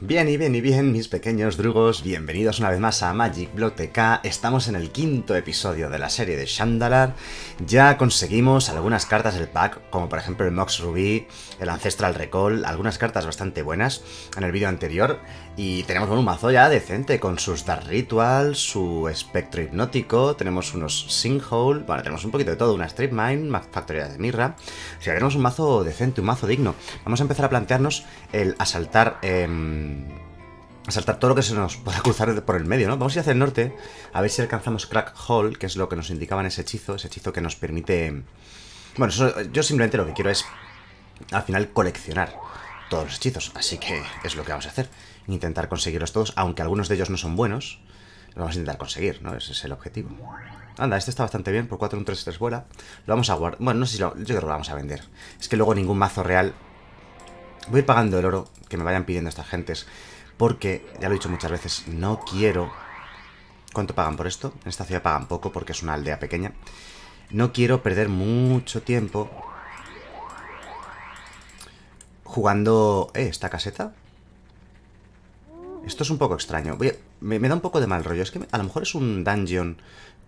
Bien y bien y bien, mis pequeños drugos, bienvenidos una vez más a Magic Block Estamos en el quinto episodio de la serie de Shandalar. Ya conseguimos algunas cartas del pack, como por ejemplo el Mox Ruby, el Ancestral Recall, algunas cartas bastante buenas en el vídeo anterior. Y tenemos un mazo ya decente con sus Dark Ritual, su espectro hipnótico, tenemos unos Sinkhole, bueno, tenemos un poquito de todo, una Strip Mine, Factoría de Mirra. O sea, tenemos un mazo decente, un mazo digno. Vamos a empezar a plantearnos el asaltar. Em, Mm, saltar todo lo que se nos pueda cruzar por el medio, ¿no? Vamos a ir hacia el norte, a ver si alcanzamos Crack Hall, que es lo que nos indicaban ese hechizo, ese hechizo que nos permite... Bueno, yo simplemente lo que quiero es, al final, coleccionar todos los hechizos, así que es lo que vamos a hacer, intentar conseguirlos todos, aunque algunos de ellos no son buenos, Lo vamos a intentar conseguir, ¿no? Ese es el objetivo. Anda, este está bastante bien, por 4 un 3 3 vuela. Lo vamos a guardar. Bueno, no sé si lo... Yo creo que lo vamos a vender. Es que luego ningún mazo real Voy pagando el oro que me vayan pidiendo estas gentes. Porque, ya lo he dicho muchas veces, no quiero... ¿Cuánto pagan por esto? En esta ciudad pagan poco porque es una aldea pequeña. No quiero perder mucho tiempo jugando... Eh, ¿Esta caseta? Esto es un poco extraño. me, da un poco de mal rollo. Es que a lo mejor es un dungeon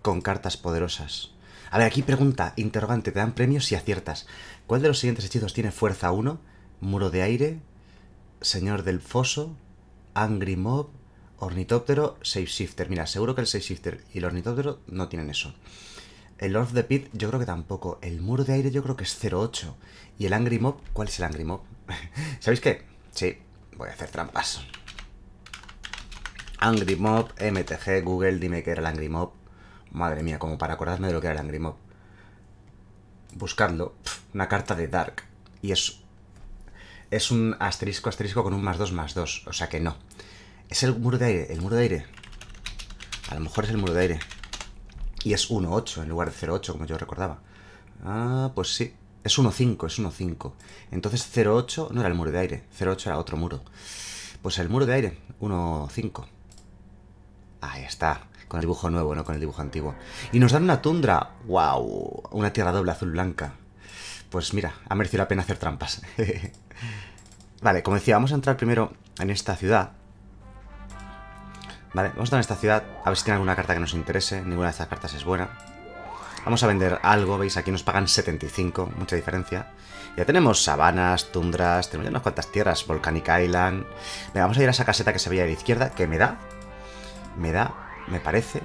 con cartas poderosas. A ver, aquí pregunta, interrogante, te dan premios si aciertas. ¿Cuál de los siguientes hechizos tiene fuerza 1? Muro de Aire, Señor del Foso, Angry Mob, Ornitóptero, Safe Shifter. Mira, seguro que el Safe Shifter y el Ornitóptero no tienen eso. El Lord of the Pit yo creo que tampoco. El Muro de Aire yo creo que es 0.8. ¿Y el Angry Mob? ¿Cuál es el Angry Mob? ¿Sabéis qué? Sí, voy a hacer trampas. Angry Mob, MTG, Google, dime qué era el Angry Mob. Madre mía, como para acordarme de lo que era el Angry Mob. Buscadlo. Una carta de Dark. Y es es un asterisco asterisco con un más 2 más 2. O sea que no. Es el muro de aire, el muro de aire. A lo mejor es el muro de aire. Y es 1.8 en lugar de 0.8, como yo recordaba. Ah, pues sí. Es 1.5, es 1.5. Entonces 0.8 no era el muro de aire, 0.8 era otro muro. Pues el muro de aire, 1.5. Ahí está, con el dibujo nuevo, no con el dibujo antiguo. Y nos dan una tundra, wow, una tierra doble azul blanca. Pues mira, ha merecido la pena hacer trampas. Vale, como decía, vamos a entrar primero en esta ciudad. Vale, vamos a entrar en esta ciudad, a ver si tiene alguna carta que nos interese. Ninguna de estas cartas es buena. Vamos a vender algo, veis, aquí nos pagan 75, mucha diferencia. Ya tenemos sabanas, tundras, tenemos ya unas cuantas tierras, Volcanic Island. Venga, vamos a ir a esa caseta que se veía a la izquierda, que me da, me da, me parece.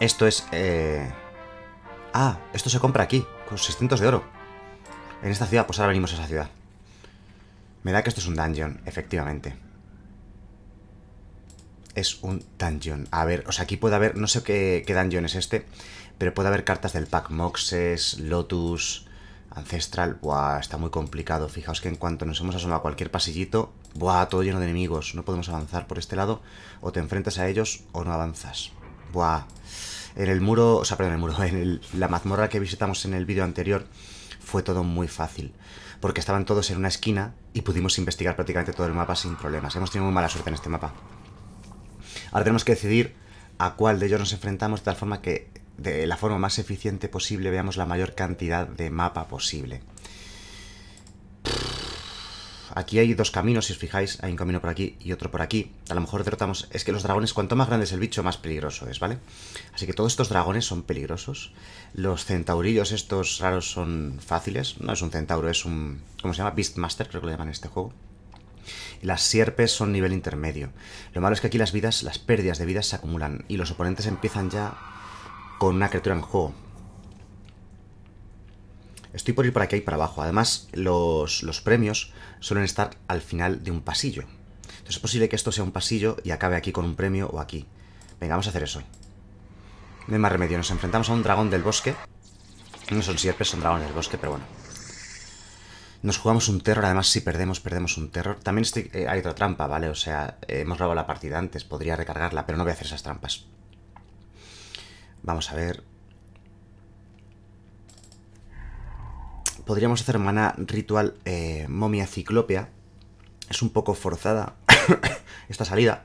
Esto es... Eh, ah, esto se compra aquí, con 600 de oro. En esta ciudad, pues ahora venimos a esa ciudad. Me da que esto es un dungeon, efectivamente. Es un dungeon. A ver, o sea, aquí puede haber... No sé qué, dungeon es este, pero puede haber cartas del pack Moxes, Lotus... Ancestral, buah, está muy complicado. Fijaos que en cuanto nos hemos asomado a cualquier pasillito, buah, todo lleno de enemigos. No podemos avanzar por este lado. O te enfrentas a ellos o no avanzas. Buah. En el muro, o sea, perdón, en el muro, en la mazmorra que visitamos en el vídeo anterior, fue todo muy fácil, porque estaban todos en una esquina y pudimos investigar prácticamente todo el mapa sin problemas. Hemos tenido muy mala suerte en este mapa. Ahora tenemos que decidir a cuál de ellos nos enfrentamos de tal forma que de la forma más eficiente posible veamos la mayor cantidad de mapa posible. Aquí hay dos caminos, si os fijáis, hay un camino por aquí y otro por aquí. A lo mejor derrotamos... Es que los dragones, cuanto más grande es el bicho, más peligroso es, ¿vale? Así que todos estos dragones son peligrosos. Los centaurillos estos raros son fáciles. No es un centauro, es un... ¿Cómo se llama? Beastmaster, creo que lo llaman en este juego. Las sierpes son nivel intermedio. Lo malo es que aquí las vidas, las pérdidas de vidas se acumulan y los oponentes empiezan ya con una criatura en juego. Estoy por ir por aquí y para abajo. Además, los, premios suelen estar al final de un pasillo. Entonces es posible que esto sea un pasillo y acabe aquí con un premio o aquí. Venga, vamos a hacer eso. No hay más remedio. Nos enfrentamos a un dragón del bosque. No son siempre, son dragones del bosque, pero bueno. Nos jugamos un terror, además si perdemos, perdemos un terror. También eh, hay otra trampa, ¿vale? O sea, eh, hemos robado la partida antes, podría recargarla, pero no voy a hacer esas trampas. Vamos a ver... Podríamos hacer mana ritual eh, momia ciclopea. Es un poco forzada esta salida.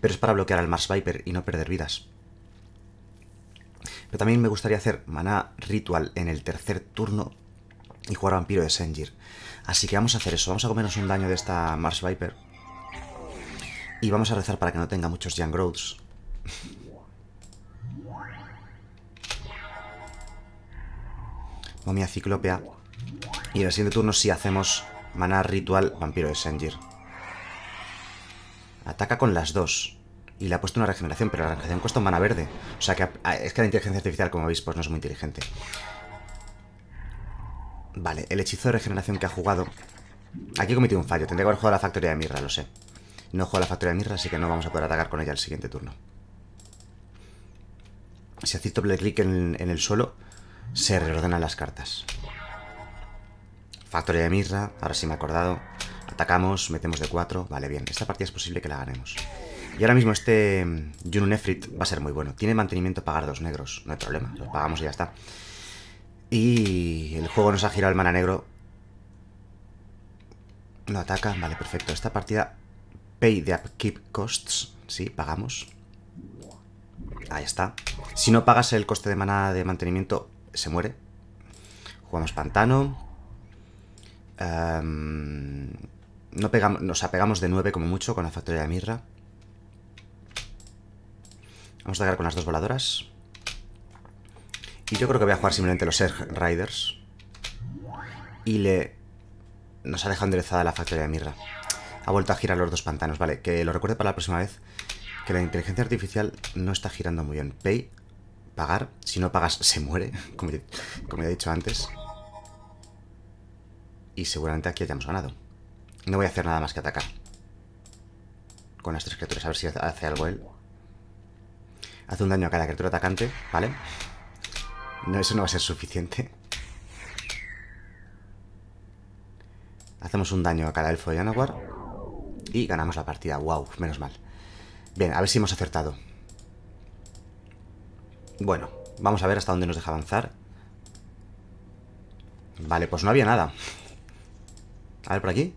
Pero es para bloquear al Mars Viper y no perder vidas. Pero también me gustaría hacer mana ritual en el tercer turno y jugar vampiro de Senjir. Así que vamos a hacer eso. Vamos a comernos un daño de esta Mars Viper. Y vamos a rezar para que no tenga muchos Young Growths. momia ciclopea. Y en el siguiente turno si hacemos Mana ritual vampiro de Sengir. Ataca con las dos. Y le ha puesto una regeneración, pero la regeneración cuesta un mana verde. O sea que es que la inteligencia artificial, como veis, pues no es muy inteligente. Vale, el hechizo de regeneración que ha jugado... Aquí he cometido un fallo. Tendría que haber jugado la factoría de Mirra, lo sé. No juego a la factoría de Mirra, así que no vamos a poder atacar con ella el siguiente turno. Si hacéis doble clic en el suelo, se reordenan las cartas. factoria de Mirra, ahora sí me he acordado. Atacamos, metemos de 4, vale, bien. Esta partida es posible que la ganemos. Y ahora mismo este mm, Junun Nefrit va a ser muy bueno. Tiene mantenimiento pagar dos negros, no hay problema, Lo pagamos y ya está. Y el juego nos ha girado el mana negro. No ataca, vale, perfecto. Esta partida, pay the upkeep costs, sí, pagamos. Ahí está. Si no pagas el coste de mana de mantenimiento, se muere. Jugamos pantano. Em, no pegamos, nos apegamos de 9 como mucho con la factoría de mirra. Vamos a atacar con las dos voladoras. Y yo creo que voy a jugar simplemente los Air Riders. Y le... Nos ha dejado enderezada la factoría de mirra. Ha vuelto a girar los dos pantanos. Vale, que lo recuerde para la próxima vez. Que la inteligencia artificial no está girando muy bien. Pay pagar. Si no pagas, se muere, como, ya he dicho antes. Y seguramente aquí hayamos ganado. No voy a hacer nada más que atacar. Con las tres criaturas, a ver si hace algo él. Hace un daño a cada criatura atacante, ¿vale? No, eso no va a ser suficiente. Hacemos un daño a cada elfo de Yanaguar. Y ganamos la partida. ¡Wow! Menos mal. Bien, a ver si hemos acertado. Bueno, vamos a ver hasta dónde nos deja avanzar. Vale, pues no había nada. A ver por aquí.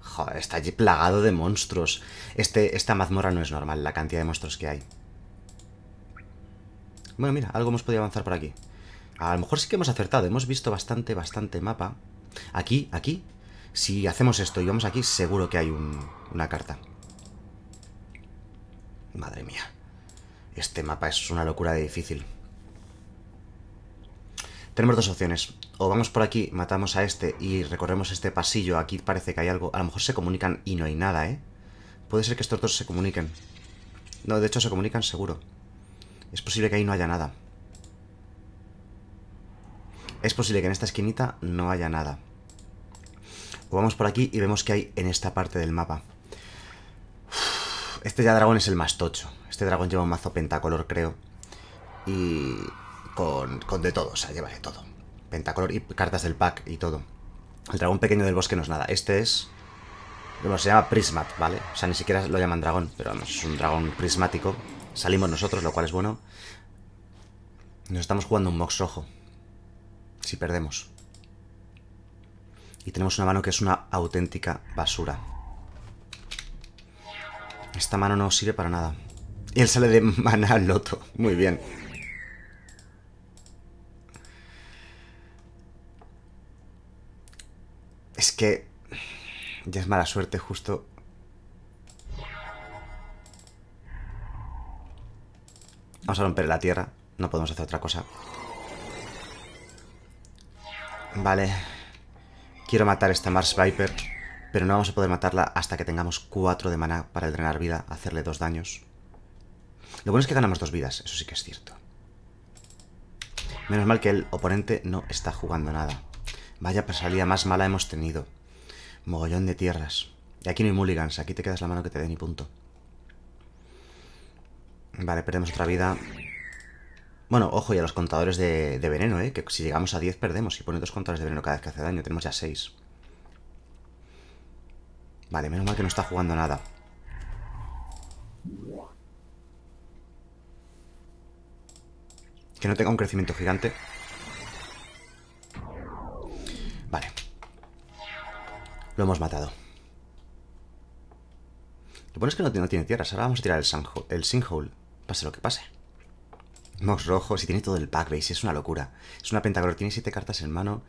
Joder, está allí plagado de monstruos. Este, esta mazmorra no es normal, la cantidad de monstruos que hay. Bueno, mira, algo hemos podido avanzar por aquí. A lo mejor sí que hemos acertado. Hemos visto bastante, bastante mapa. Aquí, aquí. Si hacemos esto y vamos aquí, seguro que hay una carta. Madre mía. Este mapa es una locura de difícil. Tenemos dos opciones. O vamos por aquí, matamos a este y recorremos este pasillo. Aquí parece que hay algo. A lo mejor se comunican y no hay nada, ¿eh? Puede ser que estos dos se comuniquen. No, de hecho se comunican seguro. Es posible que ahí no haya nada. Es posible que en esta esquinita no haya nada. O vamos por aquí y vemos que hay en esta parte del mapa. Este ya dragón es el más tocho. Este dragón lleva un mazo pentacolor, creo. Y con, con de todo, o sea, lleva de todo. Pentacolor y cartas del pack y todo. El dragón pequeño del bosque no es nada. Este es... Bueno, se llama Prismat, ¿vale? O sea, ni siquiera lo llaman dragón, pero es un dragón prismático. Salimos nosotros, lo cual es bueno. Nos estamos jugando un box rojo. Si perdemos. Y tenemos una mano que es una auténtica basura. Esta mano no sirve para nada. Él sale de mana al loto. Muy bien. Es que... Ya es mala suerte justo... Vamos a romper la tierra. No podemos hacer otra cosa. Vale. Quiero matar esta Mars Viper. Pero no vamos a poder matarla hasta que tengamos 4 de mana para drenar vida, hacerle dos daños. Lo bueno es que ganamos dos vidas, eso sí que es cierto. Menos mal que el oponente no está jugando nada. Vaya salida más mala hemos tenido. Mogollón de tierras. Y aquí no hay mulligans, aquí te quedas la mano que te dé ni punto. Vale, perdemos otra vida. Bueno, ojo, y a los contadores de, de veneno, ¿eh? Que si llegamos a 10 perdemos. Si pone dos contadores de veneno cada vez que hace daño, tenemos ya 6. Vale, menos mal que no está jugando nada. Que no tenga un crecimiento gigante. Vale. Lo hemos matado. Lo bueno es que no, tiene tierras. Ahora vamos a tirar el, el sinkhole. Pase lo que pase. Mox rojo, si tiene todo el pack, es una locura. Es una pentagola. tiene 7 cartas en mano.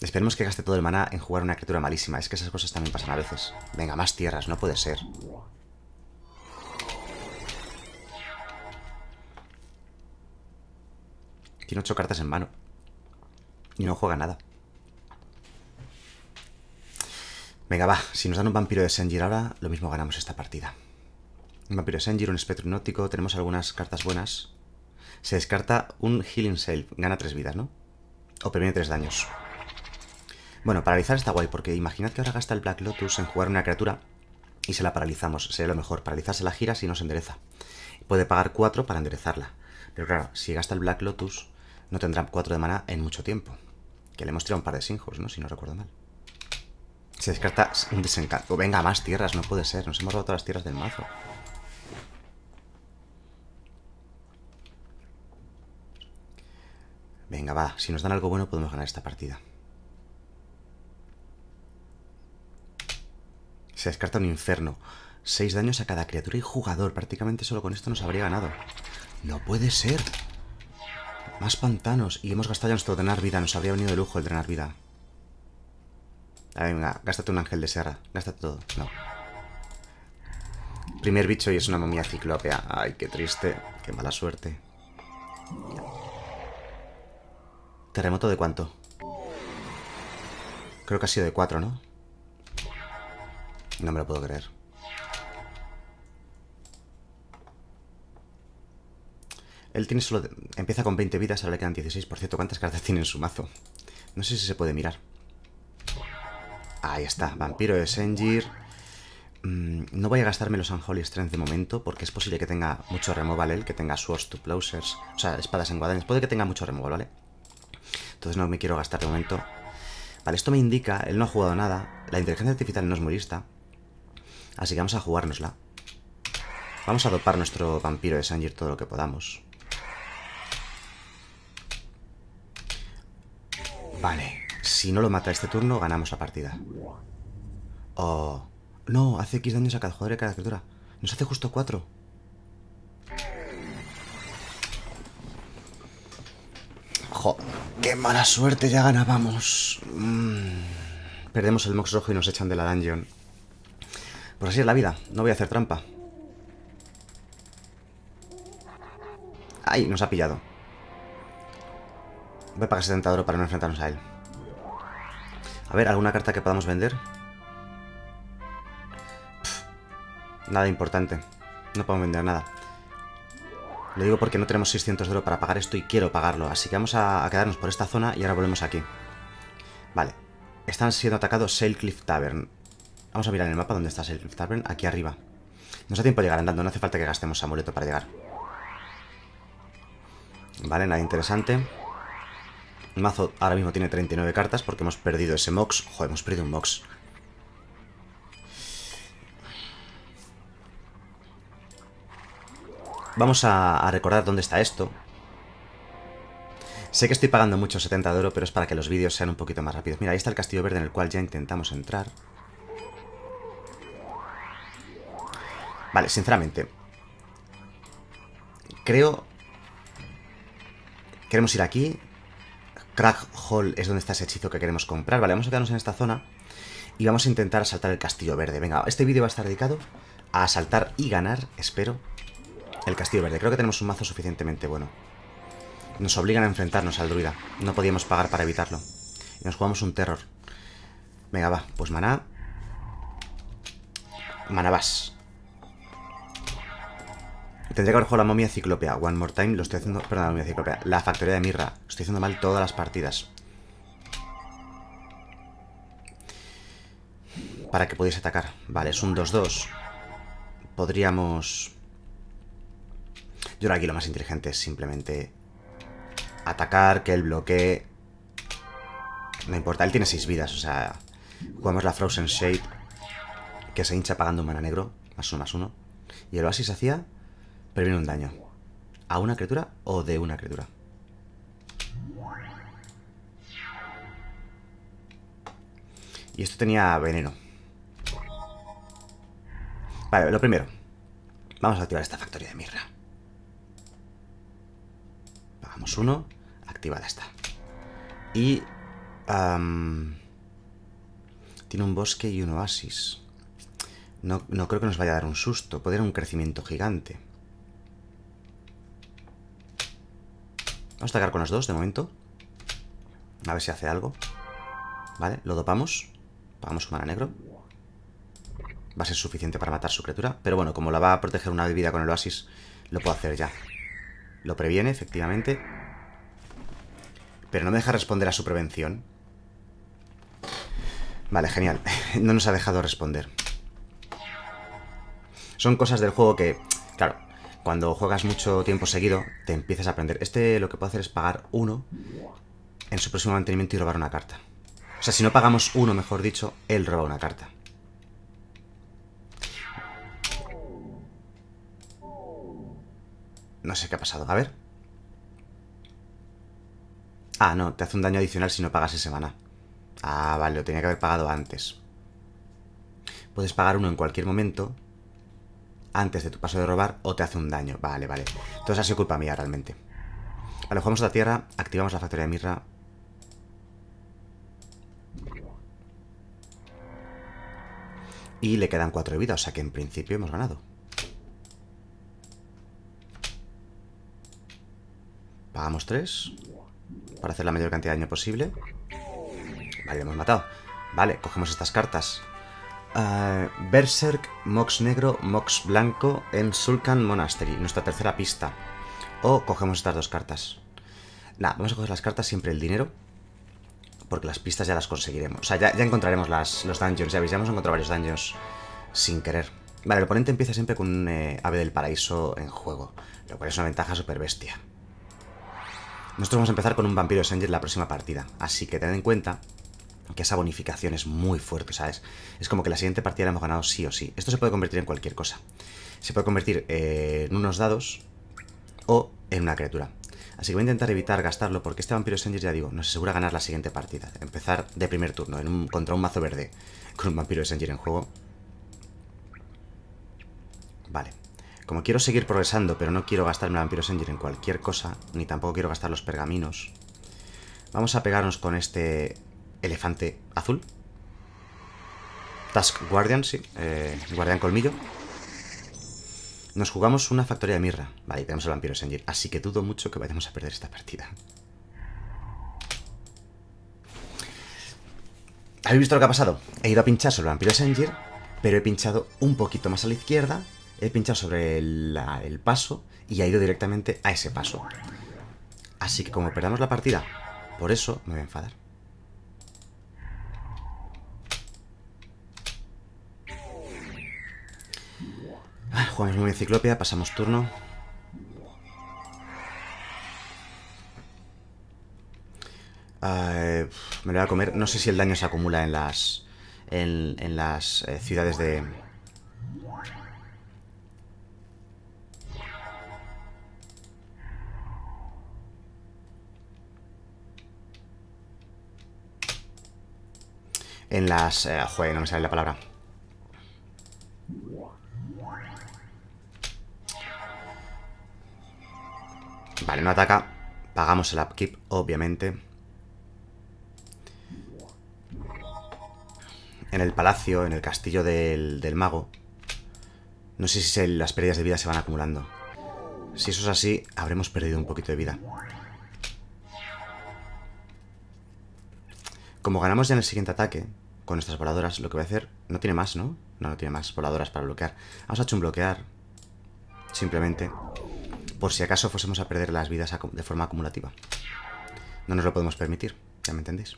Esperemos que gaste todo el maná en jugar una criatura malísima. Es que esas cosas también pasan a veces. Venga, más tierras, no puede ser. Tiene ocho cartas en mano. Y no juega nada. Venga, va. Si nos dan un vampiro de Sengir ahora, lo mismo ganamos esta partida. Un vampiro de Sengir, un espectro hipnótico. Tenemos algunas cartas buenas. Se descarta un Healing Sail. Gana tres vidas, ¿no? O previene tres daños. Bueno, paralizar está guay, porque imaginad que ahora gasta el Black Lotus en jugar una criatura y se la paralizamos. Sería lo mejor. Paralizarse la gira si no se endereza. Puede pagar cuatro para enderezarla. Pero claro, si gasta el Black Lotus, no tendrán 4 de mana en mucho tiempo. Que le hemos tirado un par de sinjos, ¿no? Si no recuerdo mal. Se descarta un desencanto. Venga, más tierras, no puede ser. Nos hemos todas las tierras del mazo. Venga, va. Si nos dan algo bueno podemos ganar esta partida. Se descarta un infierno. 6 daños a cada criatura y jugador. Prácticamente solo con esto nos habría ganado. No puede ser. Más pantanos. Y hemos gastado ya nuestro drenar vida. Nos habría venido de lujo el drenar vida. A ver, venga, gástate un ángel de Sierra. Gástate todo. No. Primer bicho y es una momia ciclópea. Ay, qué triste. Qué mala suerte. ¿Terremoto de cuánto? Creo que ha sido de cuatro, ¿no? No me lo puedo creer. Él tiene solo... Empieza con 20 vidas, ahora le quedan 16. Por cierto, ¿cuántas cartas tiene en su mazo? No sé si se puede mirar. Ahí está, Vampiro de Sengir. Mm, no voy a gastarme los Unholy Strength de momento, porque es posible que tenga mucho removal él, que tenga Swords to plowsers o sea, espadas en guadañas. Puede que tenga mucho removal, ¿vale? Entonces no me quiero gastar de momento. Vale, esto me indica, él no ha jugado nada, la inteligencia artificial no es muy lista, así que vamos a jugárnosla. Vamos a dopar nuestro vampiro de Sangir todo lo que podamos. Vale, si no lo mata este turno, ganamos la partida. Oh... No, hace X daños a cada jugador y a cada criatura. Nos hace justo 4. ¡Qué mala suerte! Ya ganábamos. Mm, perdemos el Mox rojo y nos echan de la dungeon. Pues así es la vida. No voy a hacer trampa. ¡Ay! Nos ha pillado. Voy a pagar 70 oro para no enfrentarnos a él. A ver, ¿alguna carta que podamos vender? nada importante. No podemos vender nada. Lo digo porque no tenemos 600 de oro para pagar esto y quiero pagarlo. Así que vamos a, quedarnos por esta zona y ahora volvemos aquí. Vale. Están siendo atacados Cliff Tavern. Vamos a mirar en el mapa dónde está Sailcliff Tavern. Aquí arriba. Nos da tiempo de llegar andando. No hace falta que gastemos amuleto para llegar. Vale, nada interesante. El mazo ahora mismo tiene 39 cartas porque hemos perdido ese Mox. Joder, hemos perdido un Mox. Vamos a, recordar dónde está esto. Sé que estoy pagando mucho 70 de oro, pero es para que los vídeos sean un poquito más rápidos. Mira, ahí está el castillo verde en el cual ya intentamos entrar. Vale, sinceramente. Creo... Queremos ir aquí, Crack Hall es donde está ese hechizo que queremos comprar. Vale, vamos a quedarnos en esta zona y vamos a intentar asaltar el castillo verde. Venga, este vídeo va a estar dedicado a asaltar y ganar, espero, el castillo verde. Creo que tenemos un mazo suficientemente bueno. Nos obligan a enfrentarnos al druida. No podíamos pagar para evitarlo. Y nos jugamos un terror. Venga, va. Pues maná. Manabás. Tendría que haber jugado la momia ciclopia. One more time. Lo estoy haciendo... Perdón, la momia ciclopia. La factoría de mirra. Estoy haciendo mal todas las partidas. Para que pudiese atacar. Vale, es un 2-2. Podríamos... Yo creo que aquí lo más inteligente es simplemente... Atacar, que él bloquee... No importa, él tiene 6 vidas, o sea... Jugamos la Frozen Shade, que se hincha pagando un mana negro, más uno, más uno. Y el Oasis hacía Previene un daño. ¿A una criatura o de una criatura? Y esto tenía veneno. Vale, lo primero. Vamos a activar esta factoría de mirra. Pagamos uno. Activada está. Y... tiene un bosque y un oasis. No, no creo que nos vaya a dar un susto. Puede un crecimiento gigante. Vamos a atacar con los dos de momento. A ver si hace algo. Vale, lo dopamos. Pagamos su negro. Va a ser suficiente para matar su criatura. Pero bueno, como la va a proteger una bebida con el oasis, lo puedo hacer ya. Lo previene, efectivamente. Pero no me deja responder a su prevención. Vale, genial. No nos ha dejado responder. Son cosas del juego que, claro, cuando juegas mucho tiempo seguido, te empiezas a aprender. Este lo que puede hacer es pagar uno en su próximo mantenimiento y robar una carta. O sea, si no pagamos uno, mejor dicho, él roba una carta. No sé qué ha pasado. A ver. Ah, no, te hace un daño adicional si no pagas ese maná. Ah, vale, lo tenía que haber pagado antes. Puedes pagar uno en cualquier momento antes de tu paso de robar o te hace un daño. Vale, vale. Entonces ha sido culpa mía realmente. Vale, la tierra, activamos la factoría de mirra. Y le quedan cuatro de vida, o sea que en principio hemos ganado. Pagamos tres para hacer la mayor cantidad de daño posible. Vale, lo hemos matado. Vale, cogemos estas cartas Berserk, Mox Negro, Mox Blanco en Sulcan Monastery, nuestra tercera pista. O cogemos estas dos cartas. Nada, vamos a coger las cartas, siempre el dinero. Porque las pistas ya las conseguiremos. O sea, ya, encontraremos los dungeons. Ya veis, ya hemos encontrado varios dungeons sin querer. Vale, el oponente empieza siempre con un eh, ave del paraíso en juego. Lo cual es una ventaja súper bestia. Nosotros vamos a empezar con un vampiro Sanger la próxima partida. Así que tened en cuenta que esa bonificación es muy fuerte, ¿sabes? es, como que la siguiente partida la hemos ganado sí o sí. Esto se puede convertir en cualquier cosa. Se puede convertir eh, en unos dados o en una criatura. Así que voy a intentar evitar gastarlo porque este Vampiro Sanger, ya digo, nos asegura ganar la siguiente partida. Empezar de primer turno en contra un mazo verde con un Vampiro Sanger en juego. Vale. Como quiero seguir progresando, pero no quiero gastarme el Vampiro Sanger en cualquier cosa, ni tampoco quiero gastar los pergaminos, vamos a pegarnos con este elefante azul. Task Guardian, sí. Eh, Guardian Colmillo. Nos jugamos una factoría de mirra. Vale, tenemos el vampiro Sengir. Así que dudo mucho que vayamos a perder esta partida. ¿Habéis visto lo que ha pasado? He ido a pinchar sobre el vampiro Sengir, pero he pinchado un poquito más a la izquierda. He pinchado sobre el, el paso y ha ido directamente a ese paso. Así que como perdamos la partida, por eso me voy a enfadar. jugamos muy bien pasamos turno. Ah, eh, me lo voy a comer. No sé si el daño se acumula en las... En, las eh, ciudades de... En las... Eh, joder, no me sale la palabra. Vale, no ataca. Pagamos el upkeep, obviamente. En el palacio, en el castillo del, mago. No sé si las pérdidas de vida se van acumulando. Si eso es así, habremos perdido un poquito de vida. Como ganamos ya en el siguiente ataque, con nuestras voladoras, lo que voy a hacer... No tiene más, ¿no? No, no tiene más voladoras para bloquear. Vamos a hecho un bloquear. Simplemente por si acaso fuésemos a perder las vidas de forma acumulativa. No nos lo podemos permitir, ya me entendéis.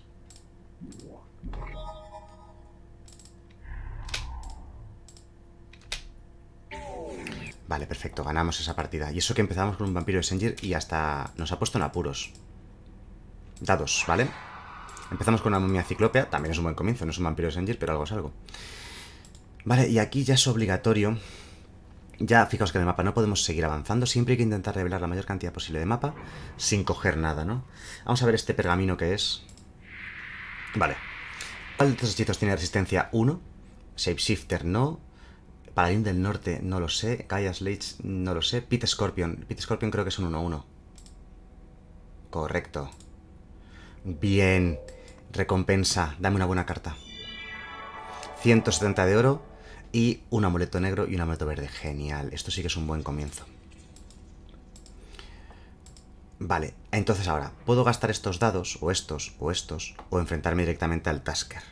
Vale, perfecto, ganamos esa partida. Y eso que empezamos con un vampiro de Sengir y hasta nos ha puesto en apuros. Dados, ¿vale? Empezamos con una momia ciclópea. también es un buen comienzo, no es un vampiro de Sengir, pero algo es algo. Vale, y aquí ya es obligatorio ya, fijaos que el mapa no podemos seguir avanzando, siempre hay que intentar revelar la mayor cantidad posible de mapa sin coger nada, ¿no? Vamos a ver este pergamino que es. Vale. ¿Cuál de estos hechizos tiene resistencia 1? Shapeshifter no. Paladín del Norte no lo sé. Gaia Slate no lo sé. Pit Scorpion. Pit Scorpion creo que es un 1-1. Correcto. Bien. Recompensa. Dame una buena carta. 170 de oro. Y un amuleto negro y un amuleto verde. Genial. Esto sí que es un buen comienzo. Vale, entonces ahora, puedo gastar estos dados, o estos, o estos, o enfrentarme directamente al Tasker.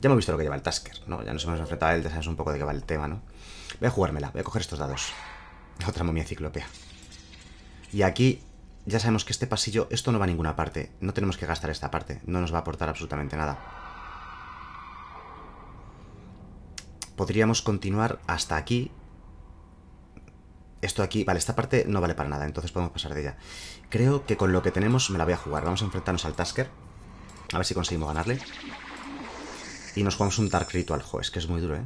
Ya hemos visto lo que lleva el Tasker, ¿no? Ya nos hemos enfrentado a él, ya sabes un poco de qué va el tema, ¿no? Voy a jugármela, voy a coger estos dados. Otra momia ciclopea. Y aquí ya sabemos que este pasillo, esto no va a ninguna parte. No tenemos que gastar esta parte, no nos va a aportar absolutamente nada. podríamos continuar hasta aquí. Esto aquí, vale, esta parte no vale para nada, entonces podemos pasar de ella. Creo que con lo que tenemos me la voy a jugar. Vamos a enfrentarnos al Tasker. A ver si conseguimos ganarle. Y nos jugamos un Dark Ritual. Jo, es que es muy duro, ¿eh?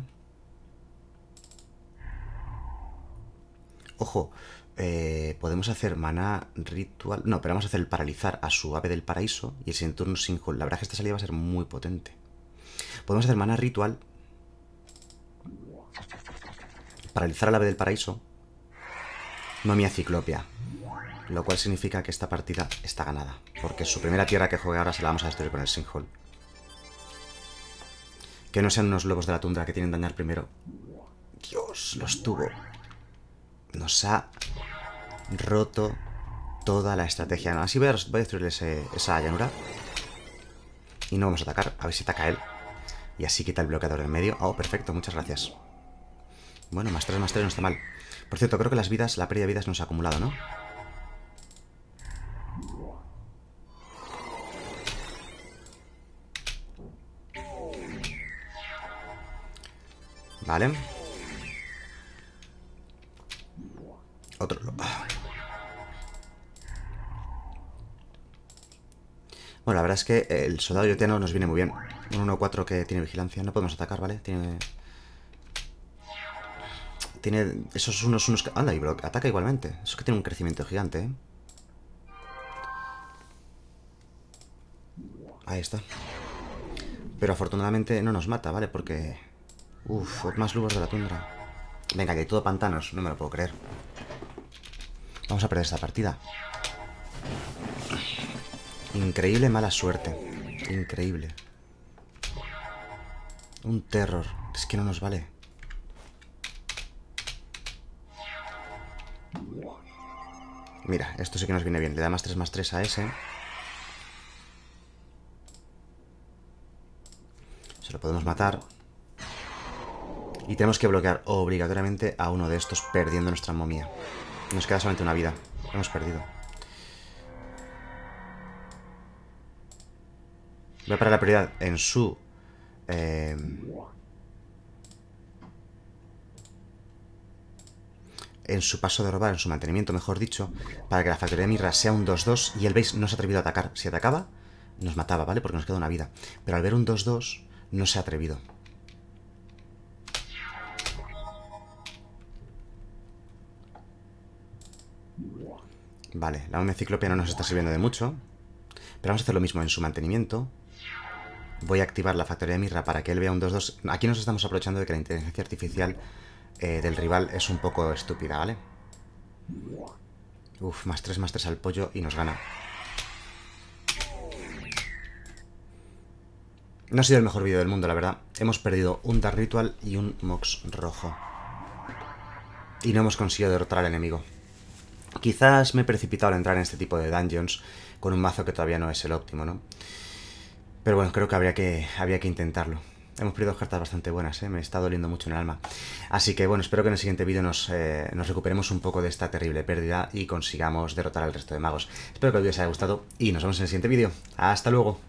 Ojo, eh, podemos hacer Mana ritual... No, pero vamos a hacer el paralizar a su ave del paraíso y el sin turno sin La verdad es que esta salida va a ser muy potente. Podemos hacer Mana ritual Paralizar al ave del paraíso. me ciclopia. Lo cual significa que esta partida está ganada. Porque su primera tierra que juegue ahora se la vamos a destruir con el sinkhole. Que no sean unos lobos de la tundra que tienen dañar primero. Dios, los tuvo. Nos ha roto toda la estrategia. así voy a, destruir esa llanura. Y no vamos a atacar. A ver si ataca él. Y así quita el bloqueador en medio. Oh, perfecto. Muchas gracias. Bueno, más 3, más 3 no está mal. Por cierto, creo que las vidas, la pérdida de vidas nos ha acumulado, ¿no? Vale. Otro Bueno, la verdad es que el soldado yotiano nos viene muy bien. Un 1-4 que tiene vigilancia. No podemos atacar, ¿vale? Tiene tiene esos unos, unos... Anda, y bro. ataca igualmente. Eso es que tiene un crecimiento gigante, ¿eh? Ahí está. Pero afortunadamente no nos mata, ¿vale? Porque... Uf, más lobos de la tundra. Venga, que hay todo pantanos. No me lo puedo creer. Vamos a perder esta partida. Increíble mala suerte. Increíble. Un terror. Es que no nos vale. Mira, esto sí que nos viene bien. Le da más 3 más 3 a ese. Se lo podemos matar. Y tenemos que bloquear obligatoriamente a uno de estos perdiendo nuestra momia. Nos queda solamente una vida. Hemos perdido. Voy a parar la prioridad en su... Eh, en su paso de robar, en su mantenimiento, mejor dicho, para que la factoría de Mirra sea un 2-2 y el veis, no se ha atrevido a atacar. Si atacaba, nos mataba, ¿vale? Porque nos queda una vida. Pero al ver un 2-2, no se ha atrevido. Vale, la onda no nos está sirviendo de mucho. Pero vamos a hacer lo mismo en su mantenimiento. Voy a activar la factoría de Mirra para que él vea un 2-2. Aquí nos estamos aprovechando de que la inteligencia artificial eh, del rival es un poco estúpida, ¿vale? Uf, más 3, más 3 al pollo y nos gana. No ha sido el mejor vídeo del mundo, la verdad. Hemos perdido un Dark Ritual y un Mox rojo. Y no hemos conseguido derrotar al enemigo. Quizás me he precipitado al entrar en este tipo de dungeons con un mazo que todavía no es el óptimo, ¿no? Pero bueno, creo que, habría que, había que intentarlo. Hemos perdido cartas bastante buenas, ¿eh? me está doliendo mucho en el alma. Así que bueno, espero que en el siguiente vídeo nos, eh, nos recuperemos un poco de esta terrible pérdida y consigamos derrotar al resto de magos. Espero que el vídeo os haya gustado y nos vemos en el siguiente vídeo. ¡Hasta luego!